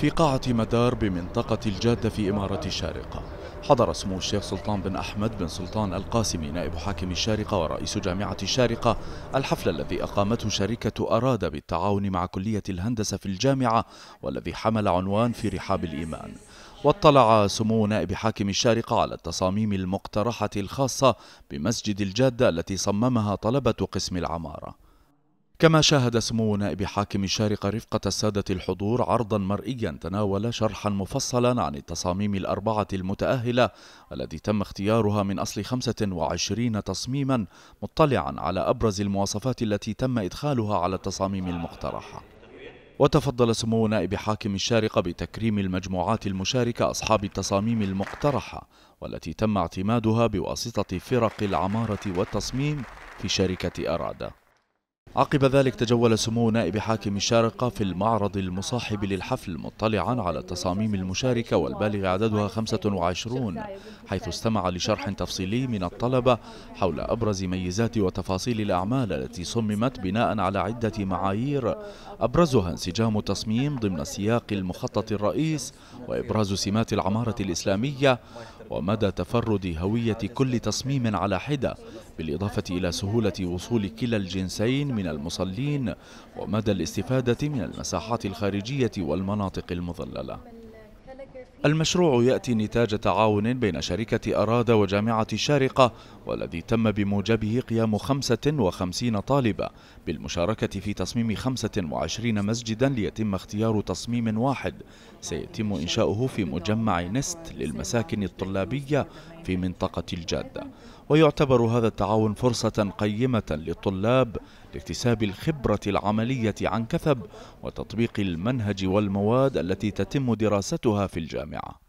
في قاعة مدار بمنطقة الجادة في إمارة الشارقة حضر سمو الشيخ سلطان بن أحمد بن سلطان القاسمي نائب حاكم الشارقة ورئيس جامعة الشارقة الحفل الذي أقامته شركة أراد بالتعاون مع كلية الهندسة في الجامعة والذي حمل عنوان في رحاب الإيمان واطلع سمو نائب حاكم الشارقة على التصاميم المقترحة الخاصة بمسجد الجادة التي صممها طلبة قسم العمارة كما شاهد سمو نائب حاكم الشارقة رفقة السادة الحضور عرضا مرئيا تناول شرحا مفصلا عن التصاميم الأربعة المتأهلة التي تم اختيارها من أصل 25 تصميما مطلعا على أبرز المواصفات التي تم إدخالها على التصاميم المقترحة وتفضل سمو نائب حاكم الشارقة بتكريم المجموعات المشاركة أصحاب التصاميم المقترحة والتي تم اعتمادها بواسطة فرق العمارة والتصميم في شركة أرادة عقب ذلك تجول سمو نائب حاكم الشارقة في المعرض المصاحب للحفل مطلعا على التصاميم المشاركة والبالغ عددها 25 حيث استمع لشرح تفصيلي من الطلبة حول أبرز ميزات وتفاصيل الأعمال التي صممت بناء على عدة معايير أبرزها انسجام التصميم ضمن سياق المخطط الرئيس وإبراز سمات العمارة الإسلامية ومدى تفرد هوية كل تصميم على حدة بالإضافة إلى سهولة وصول كلا الجنسين من المصلين ومدى الاستفادة من المساحات الخارجية والمناطق المظللة المشروع يأتي نتاج تعاون بين شركة أرادة وجامعة الشارقة والذي تم بموجبه قيام 55 طالبة بالمشاركة في تصميم 25 مسجدا ليتم اختيار تصميم واحد سيتم إنشاؤه في مجمع نست للمساكن الطلابية في منطقة الجادة ويعتبر هذا التعاون فرصة قيمة للطلاب لاكتساب الخبرة العملية عن كثب وتطبيق المنهج والمواد التي تتم دراستها في الجامعة